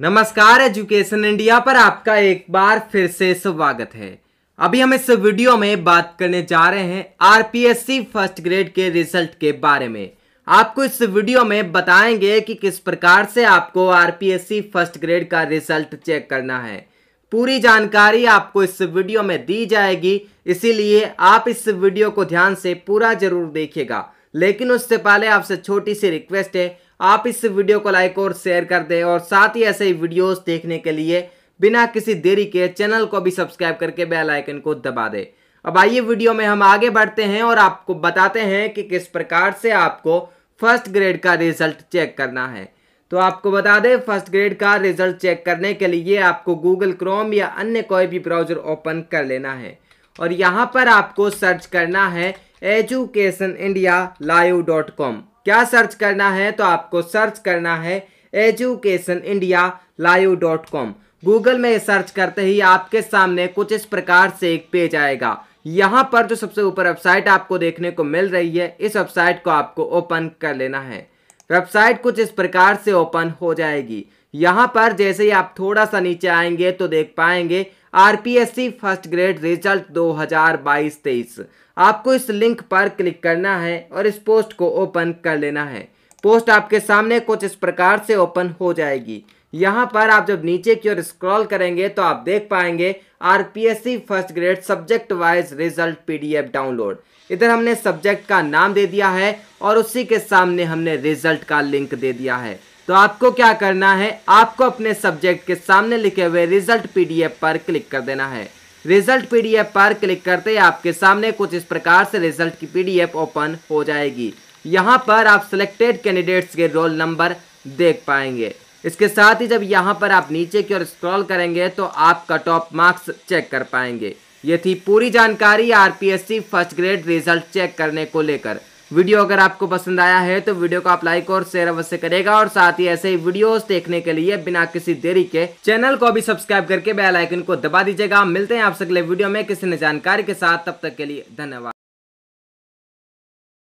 नमस्कार education India पर आपका एक बार फिर से स्वागत है अभी हम इस वीडियो में बात करने जा रहे हैं आरपीएससी फर्स्ट ग्रेड के रिजल्ट के बारे में आपको इस वीडियो में बताएंगे कि किस प्रकार से आपको आरपीएससी फर्स्ट ग्रेड का रिजल्ट चेक करना है पूरी जानकारी आपको इस वीडियो में दी जाएगी इसीलिए आप इस वीडियो को ध्यान से पूरा जरूर देखिएगा लेकिन उससे पहले आपसे छोटी सी रिक्वेस्ट है आप इस वीडियो को लाइक और शेयर कर दें और साथ ही ऐसे ही वीडियोस देखने के लिए बिना किसी देरी के चैनल को भी सब्सक्राइब करके बेल आइकन को दबा दें अब आइए वीडियो में हम आगे बढ़ते हैं और आपको बताते हैं कि किस प्रकार से आपको फर्स्ट ग्रेड का रिजल्ट चेक करना है तो आपको बता दें फर्स्ट ग्रेड का रिजल्ट चेक करने के लिए आपको गूगल क्रोम या अन्य कोई भी ब्राउजर ओपन कर लेना है और यहाँ पर आपको सर्च करना है education India live dot com क्या सर्च करना है तो आपको सर्च करना है education India live dot com Google में सर्च करते ही आपके सामने कुछ इस प्रकार से एक पेज आएगा यहाँ पर जो सबसे ऊपर वेबसाइट आपको देखने को मिल रही है इस वेबसाइट को आपको ओपन कर लेना है वेबसाइट कुछ इस प्रकार से ओपन हो जाएगी यहाँ पर जैसे ही आप थोड़ा सा नीचे आएंगे तो देख पाएंगे आरपीएससी फर्स्ट ग्रेड रिजल्ट 2022 हजार आपको इस लिंक पर क्लिक करना है और इस पोस्ट को ओपन कर लेना है पोस्ट आपके सामने कुछ इस प्रकार से ओपन हो जाएगी यहाँ पर आप जब नीचे की ओर स्क्रॉल करेंगे तो आप देख पाएंगे RPSC first grade subject wise result PDF download इधर हमने सब्जेक्ट का नाम दे दिया है और उसी के सामने हमने रिजल्ट का लिंक दे दिया है तो आपको क्या करना है आपको अपने सब्जेक्ट के सामने लिखे हुए रिजल्ट पीडीएफ पर क्लिक कर देना है रिजल्ट पीडीएफ पर क्लिक करते ही आपके सामने कुछ इस प्रकार से रिजल्ट की पीडीएफ ओपन हो जाएगी यहाँ पर आप सिलेक्टेड कैंडिडेट्स के रोल नंबर देख पाएंगे इसके साथ ही जब यहाँ पर आप नीचे की ओर स्क्रॉल करेंगे तो आप कट ऑफ मार्क्स चेक कर पाएंगे ये थी पूरी जानकारी R first grade result check करने को लेकर वीडियो अगर आपको पसंद आया है तो वीडियो को आप लाइक और शेयर अवश्य करेगा और साथ ही ऐसे ही वीडियोस देखने के लिए बिना किसी देरी के चैनल को भी सब्सक्राइब करके बेल आइकन को दबा दीजिएगा मिलते हैं आपसे अगले वीडियो में किसी ने जानकारी के साथ तब तक के लिए धन्यवाद